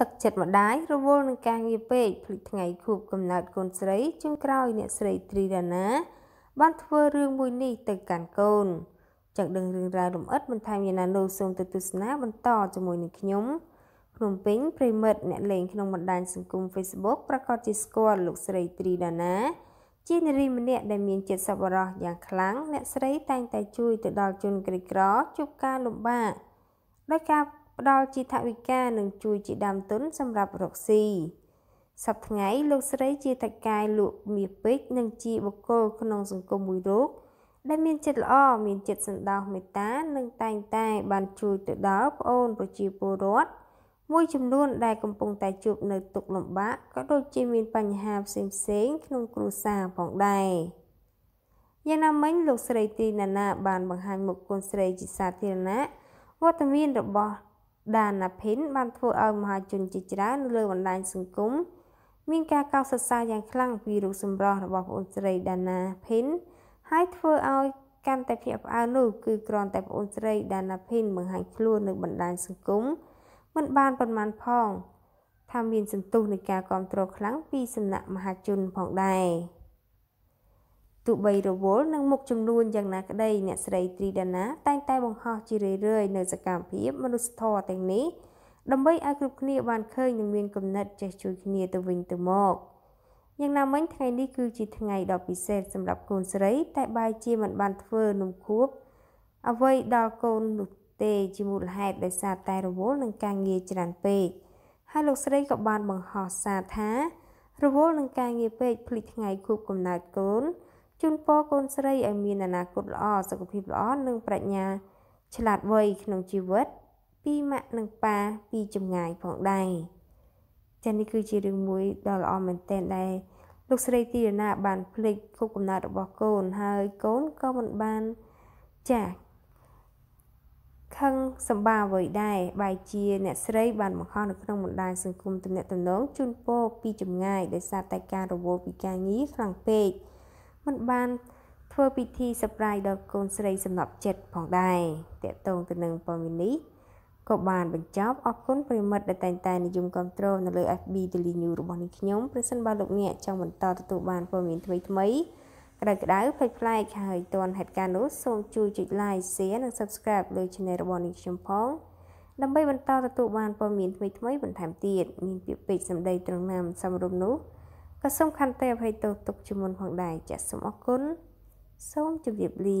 ទឹកចិត្តម្ដាយរវល់នឹងការងារពេកភ្លេចថ្ងៃខួបកំណើតកូនស្រីចុងក្រោយអ្នកស្រីទ្រីរណាបានធ្វើរឿងមួយនេះទៅកាន់កូនចង់ដឹងរឿងរ៉ាវលម្អិតបន្ថែមយ៉ាងណានោះសូមទៅទស្សនាបន្តជាមួយនឹងខ្ញុំភ្នំពេញប្រិមិត្តអ្នកលេងក្នុងបណ្ដាញសង្គម Facebook ប្រកាសជាស្គាល់លោកស្រីទ្រីដាណា ជានារីម្នាក់ដែលមានចិត្តសប្បុរសយ៉ាងខ្លាំងអ្នកស្រីតែងតែជួយទៅដល់ជនក្រីក្រជួបការលំបាកដោយការផ្ដល់ជាថវិកានិងជួយជាដើមទុនសម្រាប់រកស៊ីសប្ថ្ងៃលោកស្រីជាតកាយលក់មាសពេជ្រនិងជាបុគ្គលក្នុងសង្គមមួយរូបដែលមានចិត្តល្អមានចិត្តសន្តោសមេត្តា និងតែងតែបានជួយទៅដល់ប្អូនប្រជាពលរដ្ឋមួយចំនួនដែលកំពុងតែជួបនៅទុក្ខលំបាកក៏ដូចជាមានបញ្ហាផ្សេងៗក្នុងគ្រួសារផងដែរយ៉ាងណាមិញលោកស្រីទីណានាបានបង្ហាញមុខកូនស្រីជាសាធារណៈវត្តមានរបស់ដាណាភិនបានធ្វើឲ្យមហាជនជាច្រើននៅលើបណ្ដាញសង្គមមានការកោតសរសើរយ៉ាងខ្លាំងពីរូបសម្រស់របស់ប្អូនស្រីដាណាភិនហើយធ្វើឲ្យកាន់តែភ្ញាក់ផ្អើលនោះគឺគ្រាន់តែប្អូនស្រីដាណាភិនបង្ហាញខ្លួននៅបណ្ដាញសង្គមមិនបានប៉ុន្មានផងថាមានសន្ទុះនៃការគ្រប់គ្រងខ្លាំងពីសំណាក់មហាជនផងដែរទោះបីរវល់នឹងមុខចំនួនយ៉ាងណាក្តីអ្នកស្រីត្រីដាណា តែងតែបង្ហោះជារឿយៗនៅសកម្មភាពមនុស្សធម៌ទាំងនេះដើម្បីឲ្យគ្រប់គ្នាបានឃើញនិងមានគំនិតចេះជួយគ្នាទៅវិញទៅមកយ៉ាងណាមិញថ្ងៃនេះគឺជាថ្ងៃដ៏ពិសេសសម្រាប់កូនស្រីតែបែរជាមិនបានធ្វើនំខួបអ្វីដល់កូននោះទេជាមូលហេតុដោយសារតែរវល់នឹងការងារច្រើនពេកហើយលោកស្រីក៏បានបង្ហោះសារថា រវល់នឹងការងារពេកភ្លេចថ្ងៃខួបកំណើតកូនជូនពរកូនស្រីឲ្យមានអនាគតល្អសុខភាពល្អនិងប្រាជ្ញាឆ្លាតវៃក្នុងជីវិតពីម៉ាក់និងប៉ាពីចម្ងាយផងដែរចា៎នេះគឺជារឿងមួយដ៏ល្អមែនទែនដែរលោកស្រីទីរណាបានភ្លេចគូកំណត់របស់កូនហើយកូនក៏មិនបានចាស់ខឹងសម្បាអ្វីដែរបែជាអ្នកស្រីបានបង្ហោះនៅក្នុងបណ្ដាញសង្គមទំនាក់ទំនងជូនពរពីចម្ងាយដោយសារតែការរវល់ពីការងារខ្លាំងពេកមិនបានធ្វើពិធី surprise ដល់កូនស្រីសំណប់ចិត្តផងដែរតកតងទៅនឹងព័ត៌មាននេះក៏បានបញ្ចប់អរគុណប្រិមិត្តដែលតែងតែនិយមគ្រប់គ្រងនៅលើ FB Daily News របស់នាងខ្ញុំប្រសិនបើលោកអ្នកចង់បន្តទទួលបានព័ត៌មានថ្មីថ្មី ក្តៅក្តៅផ្លេចផ្លែកហើយទាន់ហេតុការណ៍នោះសូមជួយចុច Like Share និង Subscribe លើ Channel របស់នាងខ្ញុំផង ដើម្បីបន្តទទួលបានព័ត៌មានថ្មីថ្មីបន្ថែមទៀតមានពាក្យពេចន៍សម្ដីត្រង់ណាមសំរុំនោះក៏សូមខន្តីអភ័យទោសទុកជាមុនផងដែរចាសសូមអរគុណសូមជម្រាបលា